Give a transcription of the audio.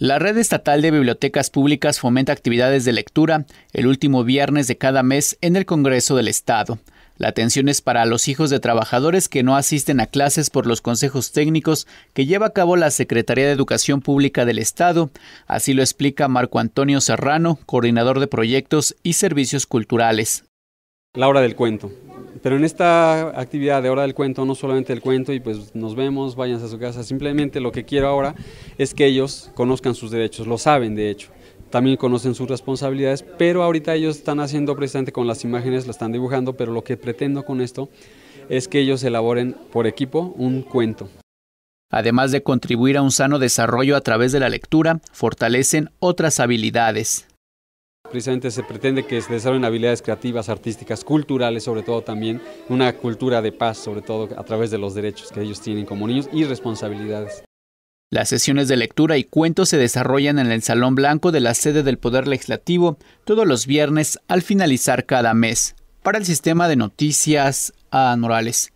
La Red Estatal de Bibliotecas Públicas fomenta actividades de lectura el último viernes de cada mes en el Congreso del Estado. La atención es para los hijos de trabajadores que no asisten a clases por los consejos técnicos que lleva a cabo la Secretaría de Educación Pública del Estado. Así lo explica Marco Antonio Serrano, coordinador de proyectos y servicios culturales. La hora del cuento. Pero en esta actividad de hora del cuento, no solamente el cuento y pues nos vemos, váyanse a su casa, simplemente lo que quiero ahora es que ellos conozcan sus derechos, lo saben de hecho también conocen sus responsabilidades, pero ahorita ellos están haciendo precisamente con las imágenes, la están dibujando, pero lo que pretendo con esto es que ellos elaboren por equipo un cuento. Además de contribuir a un sano desarrollo a través de la lectura, fortalecen otras habilidades. Precisamente se pretende que se desarrollen habilidades creativas, artísticas, culturales, sobre todo también, una cultura de paz, sobre todo a través de los derechos que ellos tienen como niños y responsabilidades. Las sesiones de lectura y cuentos se desarrollan en el Salón Blanco de la sede del Poder Legislativo todos los viernes al finalizar cada mes, para el sistema de noticias anorales.